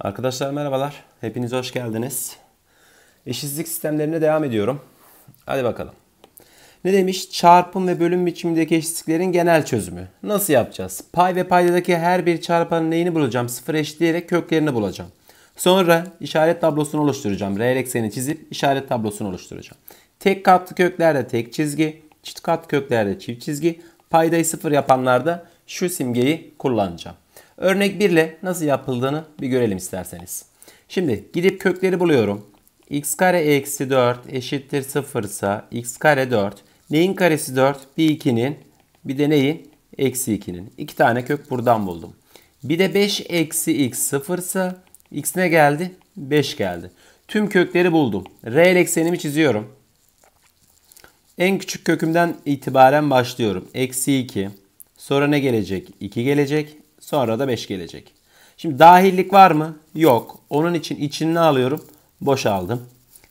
Arkadaşlar merhabalar. Hepiniz hoş geldiniz. Eşitsizlik sistemlerine devam ediyorum. Hadi bakalım. Ne demiş? Çarpım ve bölüm biçimindeki eşitliklerin genel çözümü. Nasıl yapacağız? Pay ve paydadaki her bir çarpanın neyini bulacağım? Sıfır eşitleyerek köklerini bulacağım. Sonra işaret tablosunu oluşturacağım. Reel ekseni çizip işaret tablosunu oluşturacağım. Tek katlı köklerde tek çizgi, çift katlı köklerde çift çizgi, paydayı sıfır yapanlarda şu simgeyi kullanacağım. Örnek 1 ile nasıl yapıldığını bir görelim isterseniz. Şimdi gidip kökleri buluyorum. x kare eksi 4 eşittir 0 ise x kare 4. Neyin karesi 4? Bir 2'nin bir de neyin? Eksi 2'nin. İki tane kök buradan buldum. Bir de 5 eksi x 0 ise x ne geldi? 5 geldi. Tüm kökleri buldum. Reel eksenimi çiziyorum. En küçük kökümden itibaren başlıyorum. Eksi 2. Sonra ne gelecek? 2 gelecek. Sonra da 5 gelecek. Şimdi dahillik var mı? Yok. Onun için içini alıyorum? Boş aldım.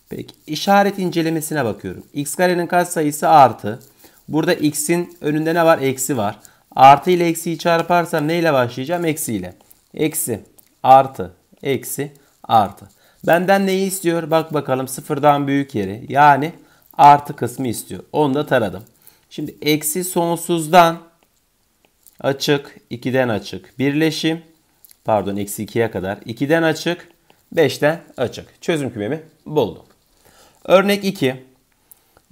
Peki işaret incelemesine bakıyorum. X karenin kaç sayısı artı. Burada x'in önünde ne var? Eksi var. Artı ile eksiyi çarparsam neyle başlayacağım? Eksi ile. Eksi artı eksi artı. Benden neyi istiyor? Bak bakalım sıfırdan büyük yeri. Yani artı kısmı istiyor. Onu da taradım. Şimdi eksi sonsuzdan açık, 2'den açık birleşim. Pardon eksi 2'ye kadar 2'den açık, 5'ten açık. Çözüm kümemi buldum. Örnek 2.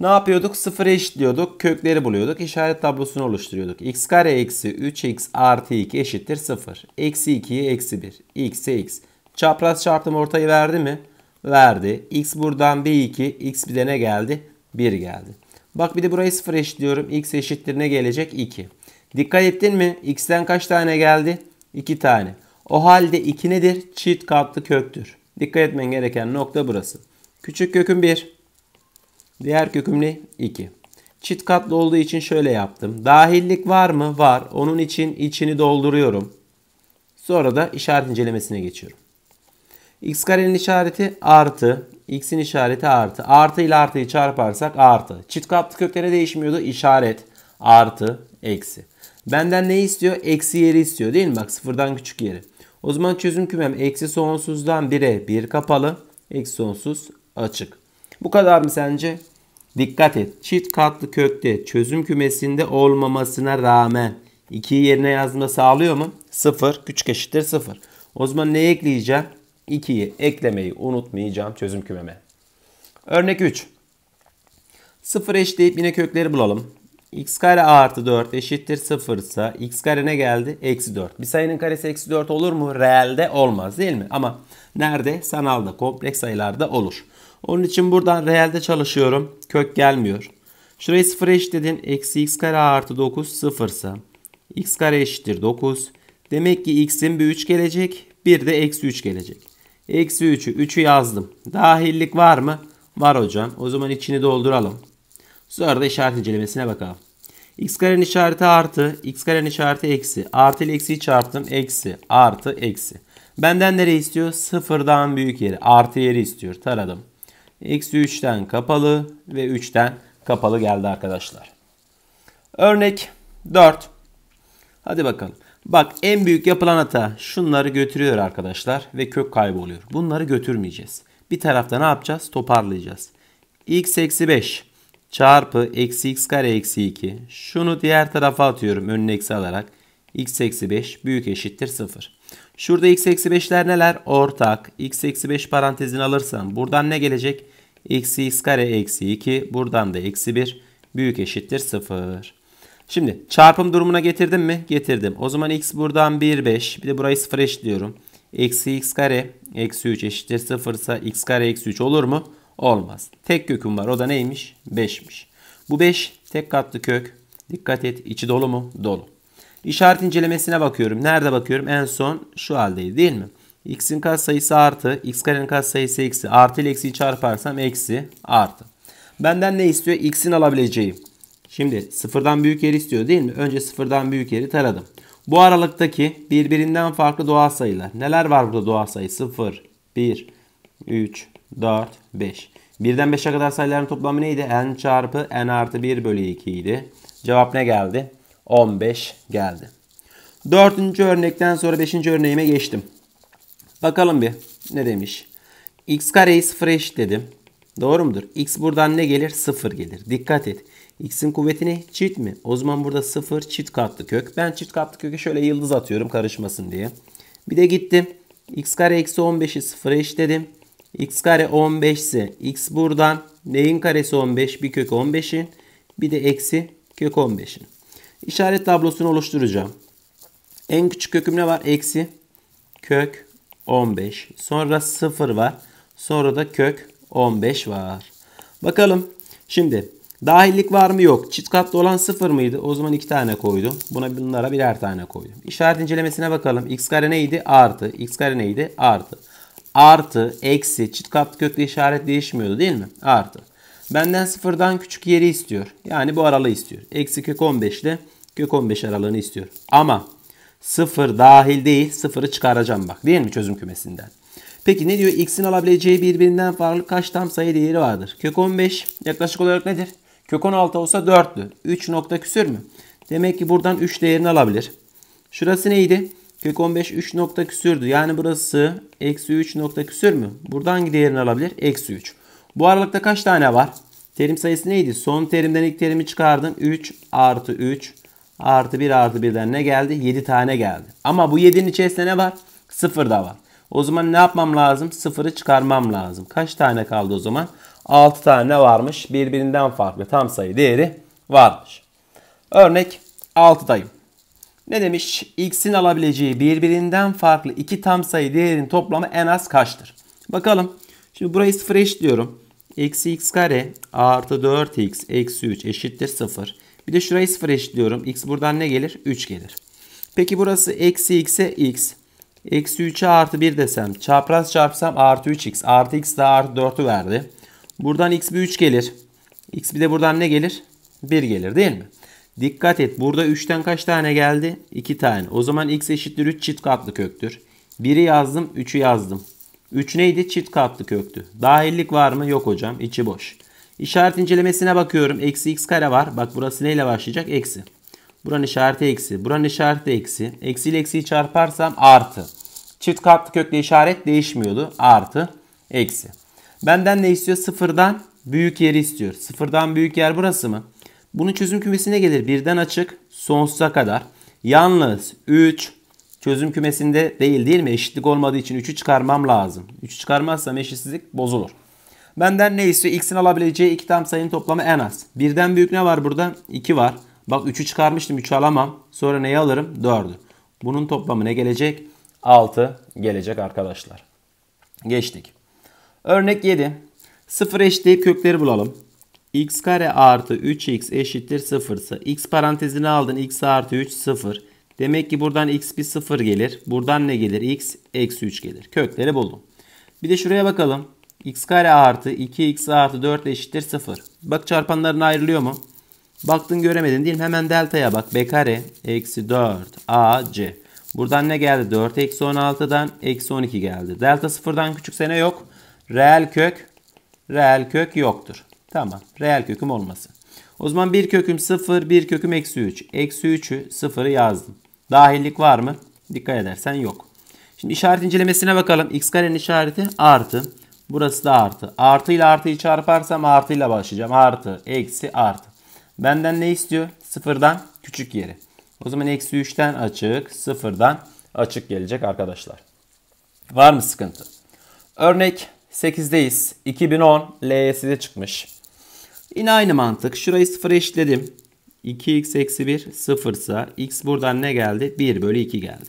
Ne yapıyorduk? 0'a eşitliyorduk. Kökleri buluyorduk. İşaret tablosunu oluşturuyorduk. x kare eksi 3x artı 2 eşittir 0. Eksi 2'ye eksi 1. x'e x. Çapraz çarptım ortayı verdi mi? Verdi. x buradan bir 2 x bir de ne geldi? 1 geldi. Bak bir de burayı 0 eşitliyorum. x eşittir ne gelecek? 2. Dikkat ettin mi? X'ten kaç tane geldi? 2 tane. O halde 2 nedir? Çift katlı köktür. Dikkat etmen gereken nokta burası. Küçük köküm 1. Diğer köküm ne? 2. Çift katlı olduğu için şöyle yaptım. Dahillik var mı? Var. Onun için içini dolduruyorum. Sonra da işaret incelemesine geçiyorum. X karenin işareti artı. X'in işareti artı. Artı ile artıyı çarparsak artı. Çift katlı kökleri değişmiyordu. İşaret artı eksi. Benden ne istiyor? Eksi yeri istiyor değil mi? Bak sıfırdan küçük yeri. O zaman çözüm kümem eksi sonsuzdan 1'e 1 kapalı. Eksi sonsuz açık. Bu kadar mı sence? Dikkat et. Çift katlı kökte çözüm kümesinde olmamasına rağmen 2'yi yerine yazma sağlıyor mu? 0. Küçük eşittir 0. O zaman ne ekleyeceğim? 2'yi eklemeyi unutmayacağım çözüm kümeme. Örnek 3. 0 eşitleyip yine kökleri bulalım x kare artı 4 eşittir 0 ise x kare ne geldi? Eksi 4. Bir sayının karesi eksi 4 olur mu? Reelde olmaz değil mi? Ama nerede? Sanalda, kompleks sayılarda olur. Onun için buradan reelde çalışıyorum. Kök gelmiyor. Şurayı 0 eşitledin. Eksi x kare artı 9 0 ise x kare eşittir 9. Demek ki x'in bir 3 gelecek. Bir de eksi 3 gelecek. Eksi 3'ü 3'ü yazdım. Dahillik var mı? Var hocam. O zaman içini dolduralım. Sonra da işaret incelemesine bakalım. X karenin işareti artı, x karenin işareti eksi. Artı ile eksiyi çarptım. Eksi, artı, eksi. Benden nereye istiyor? Sıfırdan büyük yeri. Artı yeri istiyor. Taradım. Eksi 3'ten kapalı ve 3'ten kapalı geldi arkadaşlar. Örnek 4. Hadi bakalım. Bak en büyük yapılan hata şunları götürüyor arkadaşlar ve kök kaybı oluyor. Bunları götürmeyeceğiz. Bir tarafta ne yapacağız? Toparlayacağız. x eksi 5 çarpı eksi x kare eksi 2. Şunu diğer tarafa atıyorum önüne eksi alarak. x eksi 5 büyük eşittir 0. Şurada x eksi 5'ler neler? Ortak. x eksi 5 parantezini alırsam buradan ne gelecek? Eksi x kare eksi 2. Buradan da eksi 1 büyük eşittir 0. Şimdi çarpım durumuna getirdim mi? Getirdim. O zaman x buradan 1 5. Bir de burayı 0 eşitliyorum. Eksi x kare eksi 3 eşittir 0 ise x kare eksi 3 olur mu? Olmaz. Tek köküm var. O da neymiş? 5'miş. Bu 5 tek katlı kök. Dikkat et. içi dolu mu? Dolu. İşaret incelemesine bakıyorum. Nerede bakıyorum? En son şu haldeydi değil mi? X'in katsayısı artı. X karenin katsayısı eksi. Artı ile eksiyi çarparsam eksi artı. Benden ne istiyor? X'in alabileceği. Şimdi sıfırdan büyük yeri istiyor değil mi? Önce sıfırdan büyük yeri taradım. Bu aralıktaki birbirinden farklı doğal sayılar. Neler var burada doğal sayı? 0, 1, 3, 4, 5. 1'den 5'e kadar sayıların toplamı neydi? n çarpı n artı 1 bölü 2 idi. Cevap ne geldi? 15 geldi. 4. örnekten sonra 5. örneğime geçtim. Bakalım bir ne demiş. x kareyi sıfır eşitledim. Doğru mudur? x buradan ne gelir? 0 gelir. Dikkat et. x'in kuvvetini Çift mi? O zaman burada 0 çift katlı kök. Ben çift katlı köke şöyle yıldız atıyorum karışmasın diye. Bir de gittim. x kare eksi 15'i sıfır eşitledim. X kare 15 ise x buradan neyin karesi 15? Bir kök 15'in bir de eksi kök 15'in. İşaret tablosunu oluşturacağım. En küçük köküm ne var? Eksi kök 15. Sonra 0 var. Sonra da kök 15 var. Bakalım. Şimdi dahillik var mı? Yok. Çift katlı olan 0 mıydı? O zaman 2 tane koydum. Buna bunlara birer tane koydum. İşaret incelemesine bakalım. X kare neydi? Artı. X kare neydi? Artı artı, eksi, çift katlı kökle işaret değişmiyordu değil mi? Artı. Benden sıfırdan küçük yeri istiyor. Yani bu aralığı istiyor. Eksi kök 15 ile kök 15 aralığını istiyor. Ama sıfır dahil değil sıfırı çıkaracağım bak değil mi çözüm kümesinden. Peki ne diyor? X'in alabileceği birbirinden farklı kaç tam sayı değeri vardır? Kök 15 yaklaşık olarak nedir? Kök 16 olsa 4'tü. 3 nokta küsür mü? Demek ki buradan 3 değerini alabilir. Şurası neydi? Kök 15 3 nokta küsürdü. Yani burası eksi 3 nokta küsür mü? Buradan hangi değerini alabilir? Eksi 3. Bu aralıkta kaç tane var? Terim sayısı neydi? Son terimden ilk terimi çıkardım. 3 artı 3 artı 1 artı 1'den ne geldi? 7 tane geldi. Ama bu 7'nin içerisinde ne var? 0 da var. O zaman ne yapmam lazım? 0'ı çıkarmam lazım. Kaç tane kaldı o zaman? 6 tane varmış. Birbirinden farklı tam sayı değeri varmış. Örnek 6'dayım. Ne demiş? X'in alabileceği birbirinden farklı iki tam sayı değerin toplamı en az kaçtır? Bakalım. Şimdi burayı sıfır eşitliyorum. Eksi x kare artı 4x eksi 3 eşittir 0. Bir de şurayı sıfır eşitliyorum. X buradan ne gelir? 3 gelir. Peki burası eksi x'e x. Eksi 3'e artı 1 desem. Çapraz çarpsam artı 3x. Artı x daha artı 4'ü verdi. Buradan x bir 3 gelir. X bir de buradan ne gelir? 1 gelir değil mi? Dikkat et burada 3'ten kaç tane geldi? 2 tane. O zaman x eşittir 3 çift katlı köktür. 1'i yazdım 3'ü yazdım. 3 neydi? Çift katlı köktü. Dahillik var mı? Yok hocam. İçi boş. İşaret incelemesine bakıyorum. Eksi x kare var. Bak burası neyle başlayacak? Eksi. Buranın işareti eksi. Buranın işareti eksi. Eksi ile eksiyi çarparsam artı. Çift katlı köklü işaret değişmiyordu. Artı. Eksi. Benden ne istiyor? Sıfırdan büyük yeri istiyor. Sıfırdan büyük yer burası mı? Bunun çözüm kümesi ne gelir? Birden açık sonsuza kadar. Yalnız 3 çözüm kümesinde değil değil mi? Eşitlik olmadığı için 3'ü çıkarmam lazım. 3'ü çıkarmazsam eşitsizlik bozulur. Benden ne istiyor? X'in alabileceği iki tam sayının toplamı en az. Birden büyük ne var burada? 2 var. Bak 3'ü çıkarmıştım 3'ü alamam. Sonra neyi alırım? 4'ü. Bunun toplamı ne gelecek? 6 gelecek arkadaşlar. Geçtik. Örnek 7. 0 eşitliği kökleri bulalım x kare artı 3x eşittir 0 ise x parantezine aldın x artı 3 0. Demek ki buradan x bir 0 gelir. Buradan ne gelir? x eksi 3 gelir. Kökleri buldum. Bir de şuraya bakalım. x kare artı 2x artı 4 eşittir 0. Bak çarpanların ayrılıyor mu? Baktın göremedin değil mi? Hemen deltaya bak. b kare eksi 4 a c. Buradan ne geldi? 4 eksi 16'dan eksi 12 geldi. Delta sıfırdan küçükse ne yok? Reel kök. Reel kök yoktur. Tamam. Reel köküm olmasın. O zaman bir köküm 0, bir köküm eksi 3. Eksi 3'ü 0'ı yazdım. Dahillik var mı? Dikkat edersen yok. Şimdi işaret incelemesine bakalım. X karenin işareti artı. Burası da artı. Artı ile artıyı çarparsam artı ile başlayacağım. Artı, eksi, artı. Benden ne istiyor? Sıfırdan küçük yeri. O zaman eksi 3'ten açık, sıfırdan açık gelecek arkadaşlar. Var mı sıkıntı? Örnek 8'deyiz. 2010 LS'de çıkmış. Yine aynı mantık. Şurayı sıfıra eşitledim. 2x eksi 1 sıfırsa x buradan ne geldi? 1 bölü 2 geldi.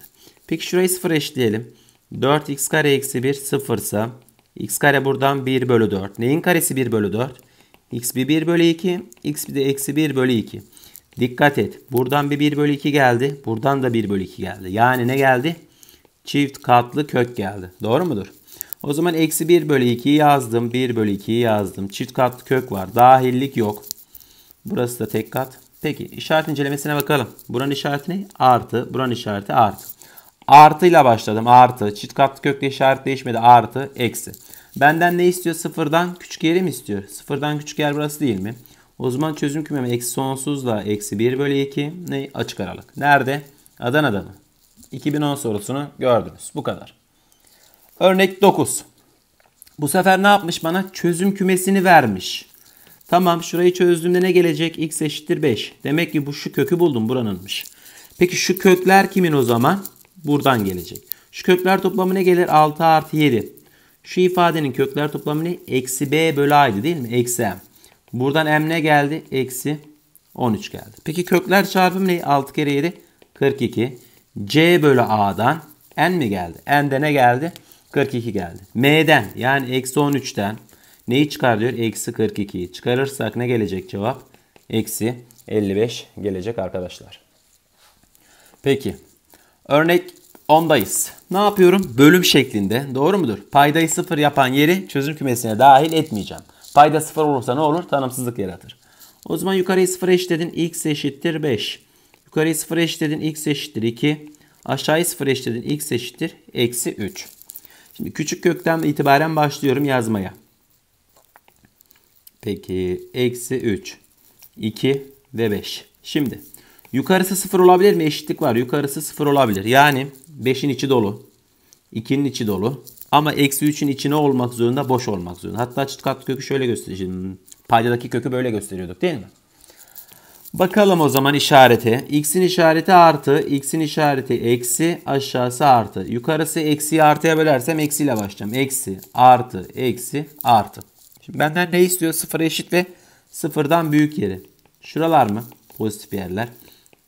Peki şurayı sıfır eşitleyelim. 4x kare eksi 1 sıfırsa x kare buradan 1 bölü 4. Neyin karesi 1 bölü 4? x bir 1 bölü 2. x bir de eksi 1 bölü 2. Dikkat et. Buradan bir 1 bölü 2 geldi. Buradan da 1 bölü 2 geldi. Yani ne geldi? Çift katlı kök geldi. Doğru mudur? O zaman eksi 1 bölü 2'yi yazdım. 1 bölü 2'yi yazdım. Çift katlı kök var. Dahillik yok. Burası da tek kat. Peki işaret incelemesine bakalım. Buranın işareti ne? Artı. Buranın işareti artı. Artı ile başladım. Artı. Çift katlı kökle işaret değişmedi. Artı. Eksi. Benden ne istiyor? Sıfırdan küçük yeri mi istiyor? Sıfırdan küçük yer burası değil mi? O zaman çözüm kümemi eksi sonsuzla eksi 1 bölü 2 ne? Açık aralık. Nerede? Adana'da mı? 2010 sorusunu gördünüz. Bu kadar. Örnek 9. Bu sefer ne yapmış bana? Çözüm kümesini vermiş. Tamam şurayı çözdüğümde ne gelecek? x eşittir 5. Demek ki bu şu kökü buldum buranınmış. Peki şu kökler kimin o zaman? Buradan gelecek. Şu kökler toplamı ne gelir? 6 artı 7. Şu ifadenin kökler toplamı ne? Eksi b bölü a'ydı değil mi? Eksi m. Buradan m ne geldi? Eksi 13 geldi. Peki kökler çarpımı ne? 6 kere 7 42. c bölü a'dan n mi geldi? N'de ne geldi? 42 geldi. M'den yani eksi 13'ten neyi çıkar diyor? Eksi 42'yi. Çıkarırsak ne gelecek cevap? Eksi 55 gelecek arkadaşlar. Peki. Örnek 10'dayız. Ne yapıyorum? Bölüm şeklinde. Doğru mudur? Paydayı 0 yapan yeri çözüm kümesine dahil etmeyeceğim. Payda 0 olursa ne olur? Tanımsızlık yaratır. O zaman yukarıyı 0 eşitledin. X eşittir 5. Yukarıyı 0 eşitledin. X eşittir 2. Aşağıyı 0 eşitledin. X eşittir eksi 3. Şimdi küçük kökten itibaren başlıyorum yazmaya. Peki eksi 3, 2 ve 5. Şimdi yukarısı 0 olabilir mi? Eşitlik var. Yukarısı 0 olabilir. Yani 5'in içi dolu. 2'nin içi dolu. Ama eksi 3'ün içine olmak zorunda? Boş olmak zorunda. Hatta çıt kat kökü şöyle göstereceğim. Paydadaki kökü böyle gösteriyorduk değil mi? Bakalım o zaman işareti. X'in işareti artı, X'in işareti eksi, aşağısı artı. Yukarısı eksiyi artıya bölersem eksiyle başlayacağım. Eksi, artı, eksi, artı. Şimdi benden ne istiyor? Sıfıra eşit ve sıfırdan büyük yeri. Şuralar mı? Pozitif yerler.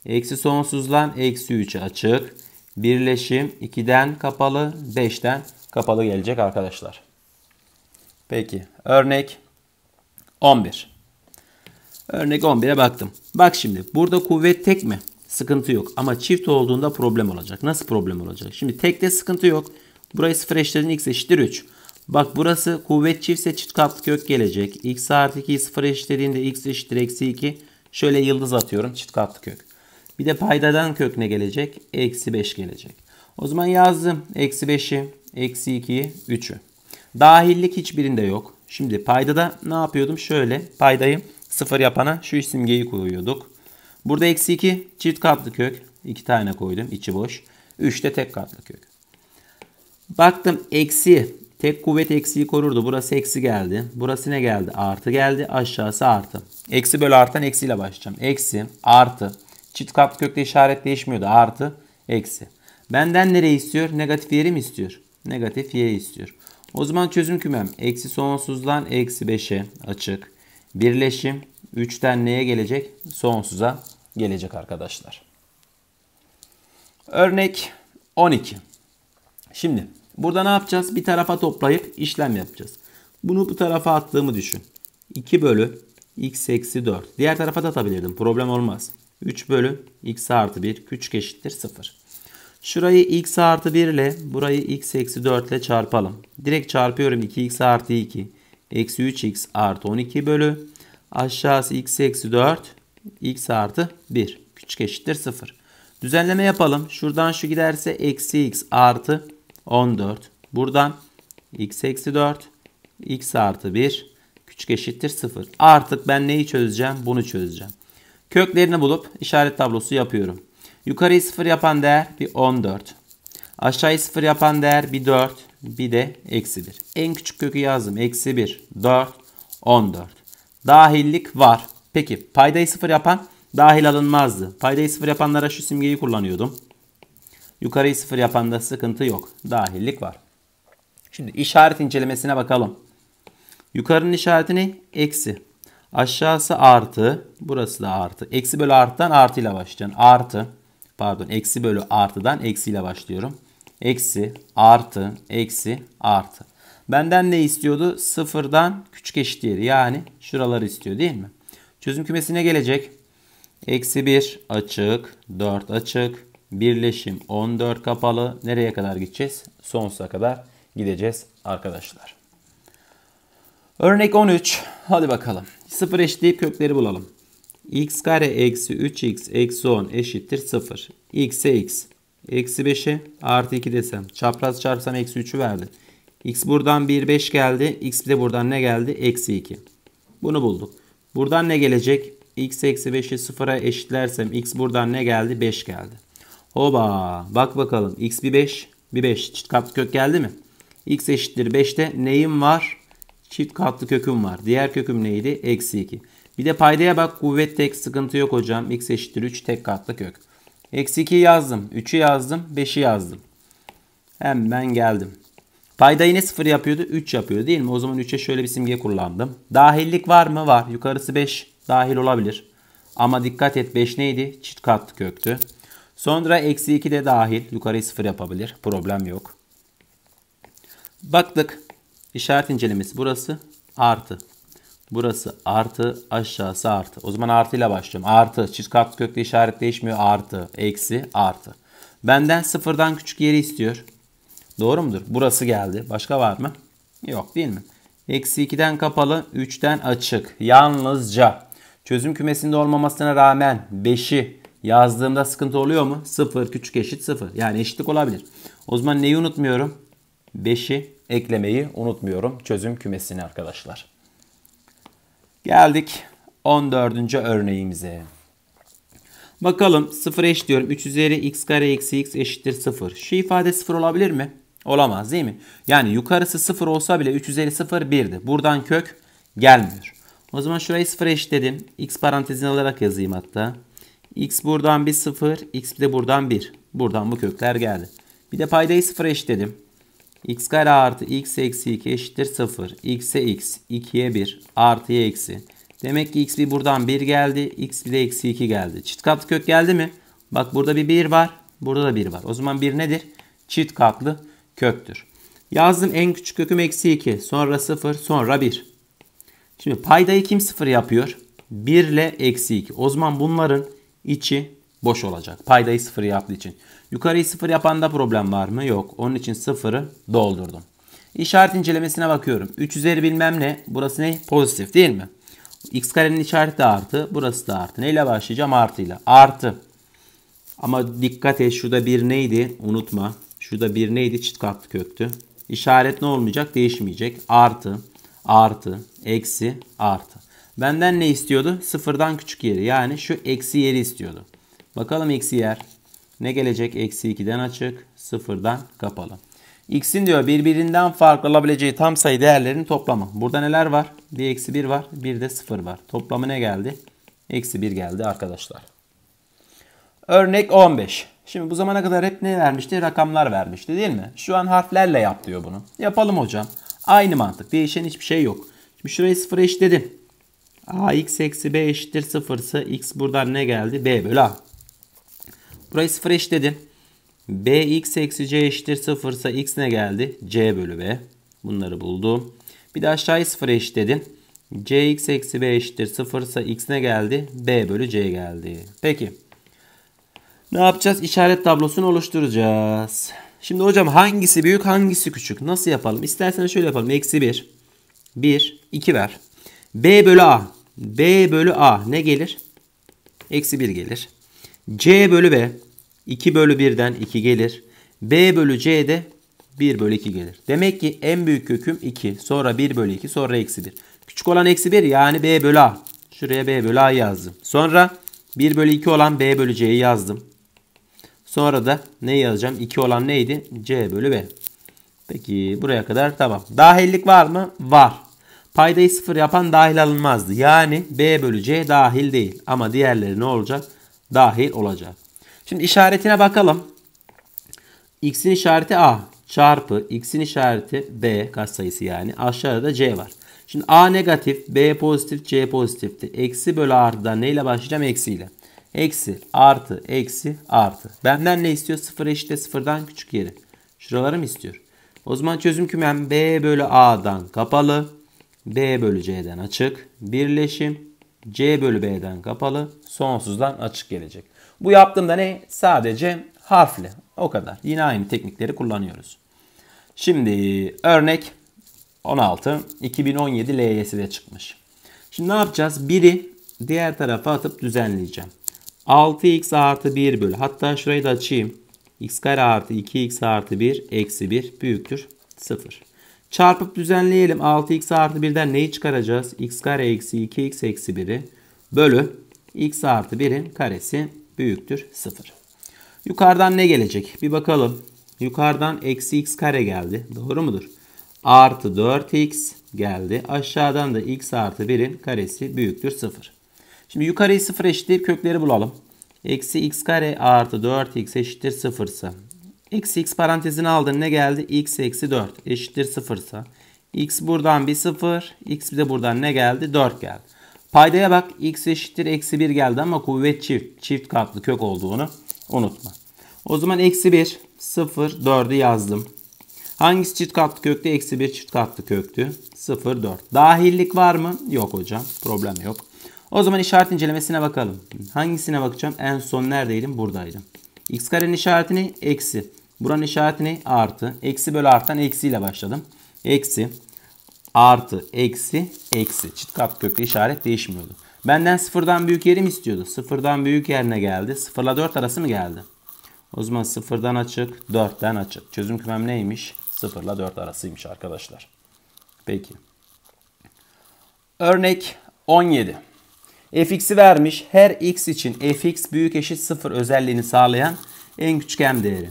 Eksi sonsuzdan eksi 3'e açık. Birleşim 2'den kapalı, 5'ten kapalı gelecek arkadaşlar. Peki örnek 11. Örnek 11'e baktım. Bak şimdi burada kuvvet tek mi? Sıkıntı yok. Ama çift olduğunda problem olacak. Nasıl problem olacak? Şimdi tekte sıkıntı yok. Burayı sıfır eşitledin x eşittir 3. Bak burası kuvvet çiftse çift katlı kök gelecek. x artı 2'yi sıfır eşitlediğinde x eşittir eksi 2. Şöyle yıldız atıyorum çift katlı kök. Bir de paydadan kök ne gelecek? Eksi 5 gelecek. O zaman yazdım. Eksi 5'i, eksi 2'yi, 3'ü. Dahillik hiçbirinde yok. Şimdi paydada ne yapıyordum? Şöyle paydayı Sıfır yapana şu simgeyi koyuyorduk. Burada eksi 2 çift katlı kök. 2 tane koydum içi boş. 3 de tek katlı kök. Baktım eksi tek kuvvet eksiyi korurdu. Burası eksi geldi. Burası ne geldi? Artı geldi. Aşağısı artı. Eksi bölü artan eksiyle başlayacağım. Eksi artı. Çift katlı kökte işaret değişmiyordu. Artı eksi. Benden nereyi istiyor? Negatif yeri mi istiyor? Negatif y istiyor. O zaman çözüm kümem eksi sonsuzdan eksi 5'e açık birleşim 3'ten neye gelecek? Sonsuza gelecek arkadaşlar. Örnek 12. Şimdi burada ne yapacağız? Bir tarafa toplayıp işlem yapacağız. Bunu bu tarafa attığımı düşün. 2 bölü x eksi 4. Diğer tarafa da atabilirdim. Problem olmaz. 3 bölü x artı 1 küçük eşittir 0. Şurayı x artı 1 ile burayı x eksi 4 ile çarpalım. Direkt çarpıyorum 2x artı 2. Eksi 3x artı 12 bölü. Aşağısı x eksi 4. x artı 1. Küçük eşittir 0. Düzenleme yapalım. Şuradan şu giderse eksi x artı 14. Buradan x eksi 4. x artı 1. Küçük eşittir 0. Artık ben neyi çözeceğim? Bunu çözeceğim. Köklerini bulup işaret tablosu yapıyorum. Yukarıyı 0 yapan değer bir 14. Aşağıyı 0 yapan değer bir 4 bir de eksi 1. En küçük kökü yazdım. Eksi 1, 4, 14. Dahillik var. Peki paydayı 0 yapan dahil alınmazdı. Paydayı 0 yapanlara şu simgeyi kullanıyordum. Yukarıyı 0 yapanda sıkıntı yok. Dahillik var. Şimdi işaret incelemesine bakalım. Yukarının işaretini Eksi. Aşağısı artı. Burası da artı. Eksi bölü artıdan artıyla başlayacaksın. Artı. Pardon eksi bölü artıdan eksiyle başlıyorum eksi, artı, eksi, artı. Benden ne istiyordu? Sıfırdan küçük eşit yeri. Yani şuraları istiyor değil mi? Çözüm kümesine gelecek. Eksi 1 açık, 4 açık, birleşim 14 kapalı. Nereye kadar gideceğiz? Sonsuza kadar gideceğiz arkadaşlar. Örnek 13. Hadi bakalım. Sıfır eşitleyip kökleri bulalım. x kare eksi 3x eksi 10 eşittir 0. x'e x. Eksi 5'i artı 2 desem. Çapraz çarpsam eksi 3'ü verdi. X buradan 1 5 geldi. X de buradan ne geldi? Eksi 2. Bunu bulduk. Buradan ne gelecek? X eksi 5'i sıfıra eşitlersem X buradan ne geldi? 5 geldi. Hoba bak bakalım. X bir 5 bir 5. Çift katlı kök geldi mi? X eşittir 5'te neyim var? Çift katlı köküm var. Diğer köküm neydi? Eksi 2. Bir de paydaya bak kuvvet tek sıkıntı yok hocam. X eşittir 3 tek katlı kök. Eksi 2 yazdım. 3'ü yazdım. 5'i yazdım. Hemen geldim. Payda yine 0 yapıyordu. 3 yapıyor değil mi? O zaman 3'e şöyle bir simge kullandım. Dahillik var mı? Var. Yukarısı 5 dahil olabilir. Ama dikkat et 5 neydi? Çift kat köktü. Sonra eksi 2 de dahil. Yukarıyı 0 yapabilir. Problem yok. Baktık. İşaret incelemesi burası. Artı. Burası artı aşağısı artı. O zaman artıyla başlıyorum. Artı çift kat köklü işaret değişmiyor. Artı eksi artı. Benden sıfırdan küçük yeri istiyor. Doğru mudur? Burası geldi. Başka var mı? Yok değil mi? Eksi 2'den kapalı 3'ten açık. Yalnızca çözüm kümesinde olmamasına rağmen 5'i yazdığımda sıkıntı oluyor mu? 0 küçük eşit 0. Yani eşitlik olabilir. O zaman neyi unutmuyorum? 5'i eklemeyi unutmuyorum çözüm kümesini arkadaşlar. Geldik 14. örneğimize. Bakalım 0 eş diyorum. 3 üzeri x kare eksi x eşittir 0. Şu ifade 0 olabilir mi? Olamaz değil mi? Yani yukarısı 0 olsa bile 3 üzeri 0 1'di. Buradan kök gelmiyor. O zaman şurayı 0 eşitledim. X parantezini alarak yazayım hatta. X buradan bir 0. X de buradan 1. Buradan bu kökler geldi. Bir de paydayı 0 eşitledim x kare artı x eksi 2 eşittir 0. x'e x, 2'ye 1, artıya eksi. Demek ki x bir buradan 1 geldi. x bir de eksi 2 geldi. Çift katlı kök geldi mi? Bak burada bir 1 var. Burada da 1 var. O zaman 1 nedir? Çift katlı köktür. Yazdım en küçük köküm eksi 2. Sonra 0. Sonra 1. Şimdi paydayı kim 0 yapıyor? 1 ile eksi 2. O zaman bunların içi boş olacak. Paydayı sıfır yaptığı için. Yukarıyı sıfır yapanda problem var mı? Yok. Onun için sıfırı doldurdum. İşaret incelemesine bakıyorum. 3 üzeri bilmem ne. Burası ne? Pozitif değil mi? X karenin işareti de artı. Burası da artı. Neyle başlayacağım? Artıyla. Artı. Ama dikkat et şurada bir neydi? Unutma. Şurada bir neydi? Çift katlı köktü. İşaret ne olmayacak? Değişmeyecek. Artı, artı, eksi, artı. Benden ne istiyordu? Sıfırdan küçük yeri. Yani şu eksi yeri istiyordu. Bakalım x'i yer. Ne gelecek? Eksi 2'den açık, 0'dan kapalı. X'in diyor birbirinden farklı olabileceği tam sayı değerlerin toplamı. Burada neler var? Bir eksi 1 var, bir de 0 var. Toplamı ne geldi? Eksi 1 geldi arkadaşlar. Örnek 15. Şimdi bu zamana kadar hep ne vermişti? Rakamlar vermişti değil mi? Şu an harflerle yap diyor bunu. Yapalım hocam. Aynı mantık. Değişen hiçbir şey yok. Şimdi şurayı 0 eşitledim. ax eksi b eşittir 0 ise x buradan ne geldi? b bölü a. Burayı sıfır eşitledim. bx eksi c eşittir sıfırsa x ne geldi? c bölü b. Bunları buldum. Bir de aşağıyı sıfır eşitledim. cx eksi b eşittir sıfırsa x ne geldi? b bölü c geldi. Peki. Ne yapacağız? İşaret tablosunu oluşturacağız. Şimdi hocam hangisi büyük hangisi küçük? Nasıl yapalım? İstersen şöyle yapalım. Eksi 1. 1. 2 ver. B bölü A. B bölü A ne gelir? Eksi 1 gelir. C bölü B. 2 bölü 1'den 2 gelir. B bölü c'de de 1 bölü 2 gelir. Demek ki en büyük köküm 2. Sonra 1 bölü 2. Sonra eksi 1. Küçük olan eksi 1 yani B bölü A. Şuraya B bölü A yazdım. Sonra 1 bölü 2 olan B bölü C'yi yazdım. Sonra da ne yazacağım? 2 olan neydi? C bölü B. Peki buraya kadar tamam. Dahillik var mı? Var. Paydayı sıfır yapan dahil alınmazdı. Yani B bölü C dahil değil. Ama diğerleri ne olacak? Dahil olacak. Şimdi işaretine bakalım. X'in işareti A çarpı X'in işareti B sayısı yani. Aşağıda da C var. Şimdi A negatif, B pozitif, C pozitifti. Eksi bölü artıda neyle başlayacağım? Eksiyle. Eksi, artı, eksi, artı. Benden ne istiyor? 0 eşittir sıfırdan küçük yeri. Şuraları mı istiyor? O zaman çözüm kümem B bölü A'dan kapalı. B bölü C'den açık. Birleşim C bölü B'den kapalı. Sonsuzdan açık gelecek. Bu yaptığımda ne? Sadece harfle. O kadar. Yine aynı teknikleri kullanıyoruz. Şimdi örnek 16 2017 de çıkmış. Şimdi ne yapacağız? Biri diğer tarafa atıp düzenleyeceğim. 6x artı 1 bölü. Hatta şurayı da açayım. x kare artı 2x artı 1 eksi 1 büyüktür 0. Çarpıp düzenleyelim. 6x artı 1'den neyi çıkaracağız? x kare eksi 2x eksi 1'i bölü x artı 1'in karesi büyüktür 0. Yukarıdan ne gelecek? Bir bakalım. Yukarıdan eksi x kare geldi. Doğru mudur? Artı 4x geldi. Aşağıdan da x artı 1'in karesi büyüktür 0. Şimdi yukarıyı 0 eşittir. Kökleri bulalım. Eksi x kare artı 4x eşittir 0 ise. Eksi x parantezini aldın. Ne geldi? x eksi 4 eşittir 0 ise. x buradan bir 0. x bir de buradan ne geldi? 4 geldi. Paydaya bak x eşittir eksi 1 geldi ama kuvvet çift. Çift katlı kök olduğunu unutma. O zaman eksi 1, 0, 4'ü yazdım. Hangisi çift katlı köktü? Eksi 1 çift katlı köktü. 0, 4. Dahillik var mı? Yok hocam. Problem yok. O zaman işaret incelemesine bakalım. Hangisine bakacağım? En son neredeydim? Buradaydım. X karenin işaretini eksi. Buranın işaretini artı. Eksi bölü arttan eksiyle başladım. Eksi artı, eksi, eksi. Çift kat köklü işaret değişmiyordu. Benden sıfırdan büyük yerim istiyordu. Sıfırdan büyük yerine geldi. Sıfırla 4 arası mı geldi? O zaman sıfırdan açık, 4'ten açık. Çözüm kümem neymiş? Sıfırla 4 arasıymış arkadaşlar. Peki. Örnek 17. fx'i vermiş. Her x için fx büyük eşit sıfır özelliğini sağlayan en küçük m değeri.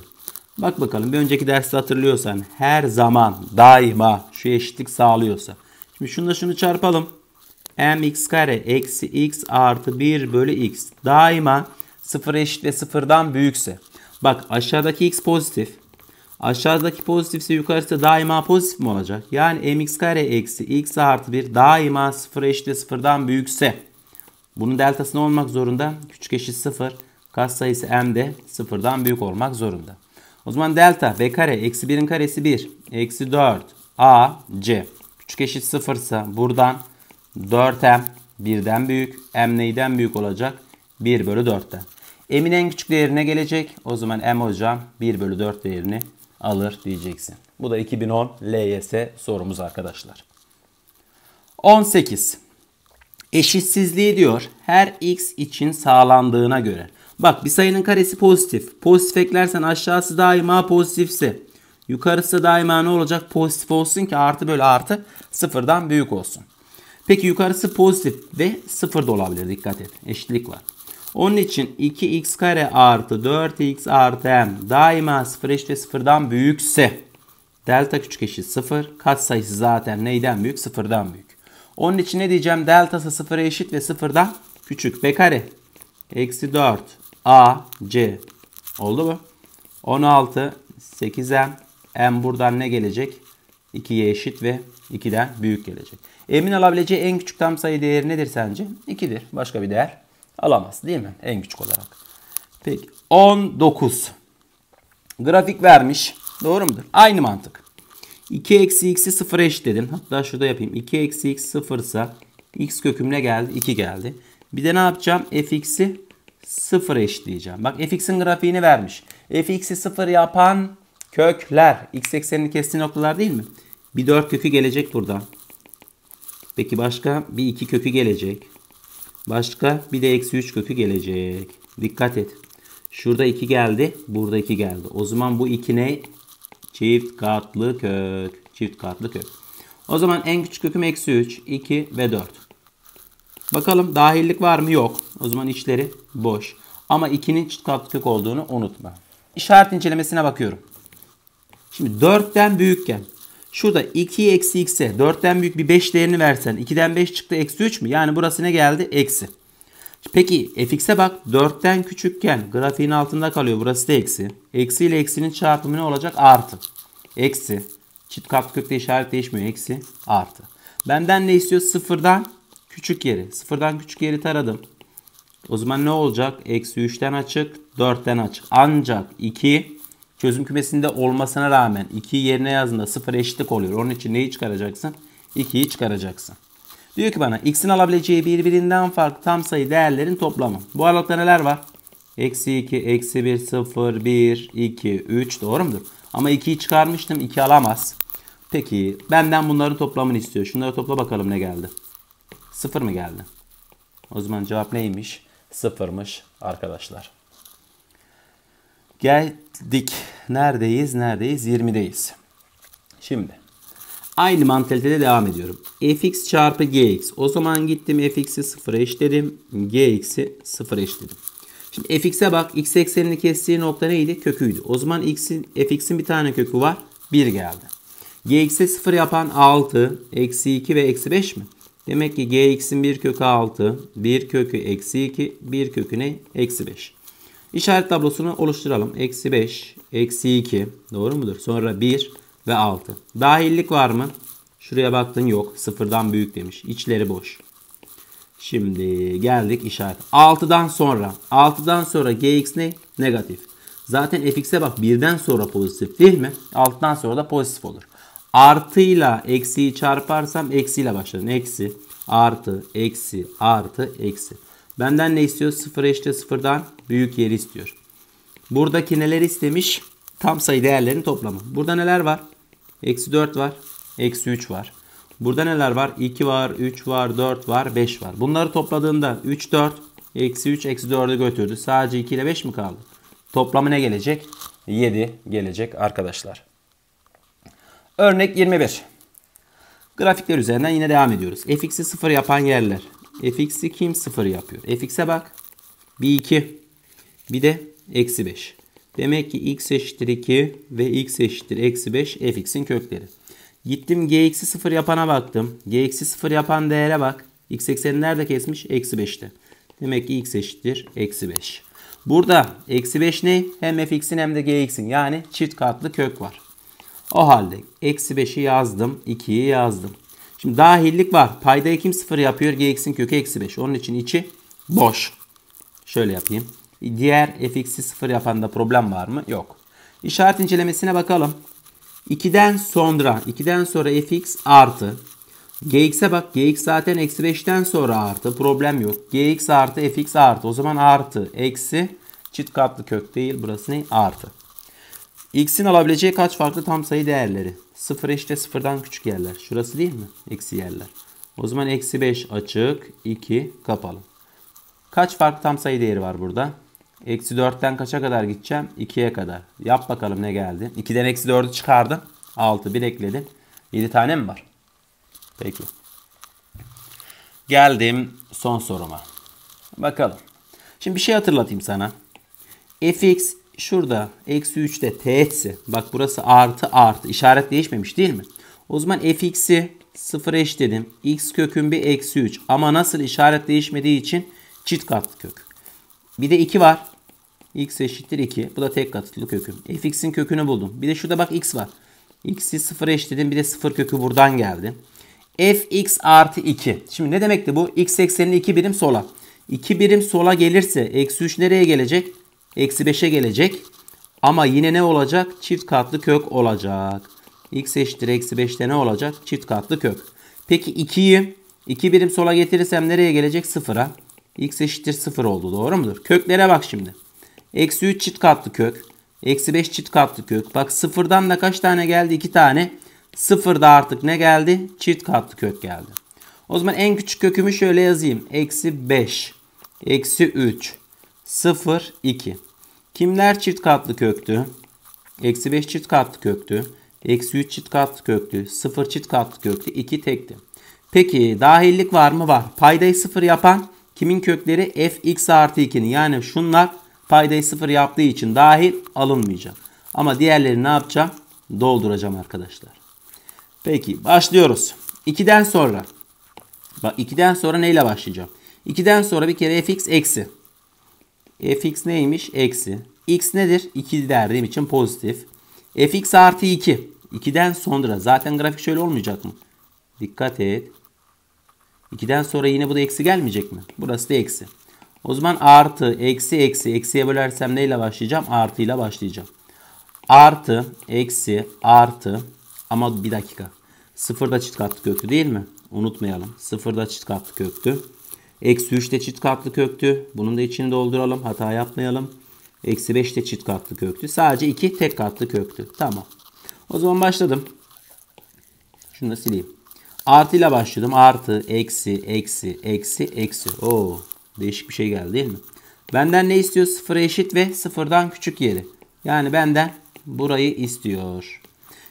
Bak bakalım bir önceki derste hatırlıyorsan her zaman daima şu eşitlik sağlıyorsa. Şimdi şunu da şunu çarpalım. mx kare eksi x artı 1 bölü x daima 0 eşit ve 0'dan büyükse. Bak aşağıdaki x pozitif. Aşağıdaki pozitifse yukarısı daima pozitif mi olacak? Yani mx kare eksi x artı 1 daima 0 eşit ve 0'dan büyükse. Bunun deltası ne olmak zorunda? Küçük eşit 0. Kas sayısı m de 0'dan büyük olmak zorunda. O zaman delta b kare eksi 1'in karesi 1 eksi 4 a c küçük eşit 0 ise buradan 4m 1'den büyük m neyden büyük olacak? 1 bölü 4'ten. M'in en küçük değerine gelecek. O zaman M hocam 1 bölü 4 değerini alır diyeceksin. Bu da 2010 LYS sorumuz arkadaşlar. 18. Eşitsizliği diyor her x için sağlandığına göre Bak bir sayının karesi pozitif. Pozitif eklersen aşağısı daima pozitifse. Yukarısı daima ne olacak? Pozitif olsun ki artı bölü artı sıfırdan büyük olsun. Peki yukarısı pozitif ve sıfır da olabilir. Dikkat et. Eşitlik var. Onun için 2x kare artı 4x artı m daima 0 eşit ve 0'dan büyükse delta küçük eşit sıfır. Kat sayısı zaten neyden büyük? sıfırdan büyük. Onun için ne diyeceğim? Deltası sıfıra eşit ve sıfırdan küçük. B kare eksi 4 A, C. Oldu mu? 16, 8M. M buradan ne gelecek? 2'ye eşit ve 2'den büyük gelecek. M'in alabileceği en küçük tam sayı değeri nedir sence? 2'dir. Başka bir değer alamaz değil mi? En küçük olarak. Peki 19. Grafik vermiş. Doğru mudur? Aynı mantık. 2 eksi x'i 0 eşit dedim. Hatta şurada yapayım. 2 eksi x 0 ise x köküm ne geldi. 2 geldi. Bir de ne yapacağım? fx'i 0 eşleyeceğim. Bak fx'in grafiğini vermiş. fx'i sıfır yapan kökler. x eksenini kestiği noktalar değil mi? Bir 4 kökü gelecek buradan. Peki başka bir 2 kökü gelecek. Başka bir de eksi 3 kökü gelecek. Dikkat et. Şurada 2 geldi. Burada 2 geldi. O zaman bu 2 ne? Çift katlı kök. Çift katlı kök. O zaman en küçük köküm eksi 3, 2 ve 4. Bakalım dahillik var mı? Yok. O zaman içleri boş. Ama 2'nin çift katlık olduğunu unutma. İşaret incelemesine bakıyorum. Şimdi 4'ten büyükken şurada 2'yi eksi x'e 4'ten büyük bir 5 değerini versen 2'den 5 çıktı eksi 3 mü? Yani burası ne geldi? Eksi. Peki fx'e bak 4'ten küçükken grafiğin altında kalıyor. Burası da eksi. Eksi ile eksinin çarpımı ne olacak? Artı. Eksi. Çift katlı kökte işaret değişmiyor. Eksi artı. Benden ne istiyor? Sıfırdan küçük yeri. Sıfırdan küçük yeri taradım. O zaman ne olacak? Eksi 3'ten açık, 4'ten açık. Ancak 2 çözüm kümesinde olmasına rağmen 2 yerine yazdığında 0 eşitlik oluyor. Onun için neyi çıkaracaksın? 2'yi çıkaracaksın. Diyor ki bana x'in alabileceği birbirinden farklı tam sayı değerlerin toplamı. Bu aralıkta neler var? Eksi 2, eksi 1, 0, 1, 2, 3 doğru mudur? Ama 2'yi çıkarmıştım 2 alamaz. Peki benden bunların toplamını istiyor. Şunları topla bakalım ne geldi. Sıfır mı geldi? O zaman cevap neymiş? Sıfırmış arkadaşlar. Geldik. Neredeyiz? Neredeyiz? 20'deyiz. Şimdi aynı mantalitede devam ediyorum. fx çarpı gx. O zaman gittim fx'i sıfıra eşledim, gx'i sıfıra eşledim. Şimdi fx'e bak. x eksenini kestiği nokta neydi? Köküydü. O zaman x'in fx'in bir tane kökü var. 1 geldi. gx'e sıfır yapan 6, eksi 2 ve eksi 5 mi? Demek ki gx'in 1 kökü 6, 1 kökü eksi 2, 1 kökü ne? Eksi 5. İşaret tablosunu oluşturalım. Eksi 5, eksi 2 doğru mudur? Sonra 1 ve 6. Dahillik var mı? Şuraya baktın yok. Sıfırdan büyük demiş. İçleri boş. Şimdi geldik işaret. 6'dan sonra. 6'dan sonra gx ne? Negatif. Zaten fx'e bak 1'den sonra pozitif değil mi? 6'dan sonra da pozitif olur. Artıyla eksiyi çarparsam eksiyle başlarım. Eksi, artı, eksi, artı, eksi. Benden ne istiyor? Sıfır eşittir sıfırdan büyük yer istiyor. Buradaki neler istemiş? Tam sayı değerlerini toplamı. Burada neler var? Eksi 4 var. Eksi 3 var. Burada neler var? 2 var, 3 var, 4 var, 5 var. Bunları topladığında 3, 4, eksi 3, eksi 4'ü götürdü. Sadece 2 ile 5 mi kaldı? Toplamı ne gelecek? 7 gelecek arkadaşlar. Örnek 21. Grafikler üzerinden yine devam ediyoruz. fx'i 0 yapan yerler. fx'i kim 0 yapıyor? fx'e bak. Bir 2. Bir de eksi 5. Demek ki x eşittir 2 ve x eşittir eksi 5 fx'in kökleri. Gittim g gx'i 0 yapana baktım. G gx'i 0 yapan değere bak. x ekseni nerede kesmiş? Eksi 5'te. Demek ki x eşittir eksi 5. Burada eksi 5 ne? Hem fx'in hem de gx'in yani çift katlı kök var. O halde eksi 5'i yazdım. 2'yi yazdım. Şimdi dahillik var. Paydayı kim sıfır yapıyor? Gx'in kökü eksi 5. Onun için içi boş. Şöyle yapayım. Diğer fx'i sıfır da problem var mı? Yok. İşaret incelemesine bakalım. 2'den sonra 2'den sonra fx artı. Gx'e bak. Gx zaten eksi 5'ten sonra artı. Problem yok. Gx artı fx artı. O zaman artı eksi çift katlı kök değil. Burası ne? Artı. X'in alabileceği kaç farklı tam sayı değerleri? 0 işte 0'dan küçük yerler. Şurası değil mi? Eksi yerler. O zaman eksi 5 açık, 2 kapalı. Kaç farklı tam sayı değeri var burada? Eksi 4'ten kaça kadar gideceğim? 2'ye kadar. Yap bakalım ne geldi. 2'den eksi 4'ü çıkardım. 6, 1 ekledim. 7 tane mi var? Peki. Geldim son soruma. Bakalım. Şimdi bir şey hatırlatayım sana. fx şurada eksi 3'te teğetse bak burası artı artı işaret değişmemiş değil mi? O zaman fx'i 0 eşledim x kökün bir eksi 3 ama nasıl işaret değişmediği için çift katlı kök. Bir de 2 var. x eşittir 2. Bu da tek katlı köküm. fx'in kökünü buldum. Bir de şurada bak x var. x'i 0 eşledim Bir de 0 kökü buradan geldi. fx artı 2. Şimdi ne demekti bu? x eksenini 2 birim sola. 2 birim sola gelirse eksi 3 nereye gelecek? Eksi 5'e gelecek. Ama yine ne olacak? Çift katlı kök olacak. X eşittir eksi 5'te ne olacak? Çift katlı kök. Peki 2'yi 2 birim sola getirirsem nereye gelecek? 0'a. X eşittir 0 oldu. Doğru mudur? Köklere bak şimdi. Eksi 3 çift katlı kök. Eksi 5 çift katlı kök. Bak sıfırdan da kaç tane geldi? 2 tane. Sıfırda artık ne geldi? Çift katlı kök geldi. O zaman en küçük kökümü şöyle yazayım. Eksi 5. Eksi 3. 0, 2. Kimler çift katlı köktü? Eksi 5 çift katlı köktü. Eksi 3 çift katlı köktü. 0 çift katlı köktü. 2 tekti. Peki dahillik var mı? Var. Paydayı 0 yapan kimin kökleri? fx artı 2'nin. Yani şunlar paydayı 0 yaptığı için dahil alınmayacak. Ama diğerleri ne yapacağım? Dolduracağım arkadaşlar. Peki başlıyoruz. 2'den sonra. 2'den sonra neyle başlayacağım? 2'den sonra bir kere fx eksi. E, fx neymiş? Eksi. x nedir? 2 derdiğim için pozitif. fx artı 2. 2'den sonra zaten grafik şöyle olmayacak mı? Dikkat et. 2'den sonra yine bu da eksi gelmeyecek mi? Burası da eksi. O zaman artı, eksi, eksi. Eksiye bölersem neyle başlayacağım? Artı ile başlayacağım. Artı, eksi, artı. Ama bir dakika. Sıfırda çift katlı köktü değil mi? Unutmayalım. Sıfırda çift katlı köktü. Eksi 3 de çift katlı köktü. Bunun da içini dolduralım. Hata yapmayalım. Eksi 5 de çift katlı köktü. Sadece 2 tek katlı köktü. Tamam. O zaman başladım. Şunu da sileyim. Artı ile başladım. Artı, eksi, eksi, eksi, eksi. Oo, değişik bir şey geldi değil mi? Benden ne istiyor? Sıfıra eşit ve sıfırdan küçük yeri. Yani benden burayı istiyor.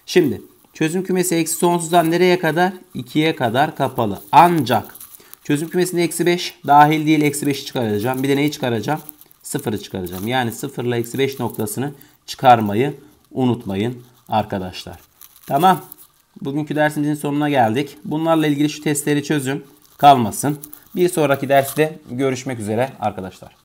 Şimdi çözüm kümesi eksi sonsuzdan nereye kadar? 2'ye kadar kapalı. Ancak Çözüm kümesinde eksi 5 dahil değil eksi 5'i çıkaracağım. Bir de neyi çıkaracağım? Sıfırı çıkaracağım. Yani sıfırla eksi 5 noktasını çıkarmayı unutmayın arkadaşlar. Tamam. Bugünkü dersimizin sonuna geldik. Bunlarla ilgili şu testleri çözün. Kalmasın. Bir sonraki derste görüşmek üzere arkadaşlar.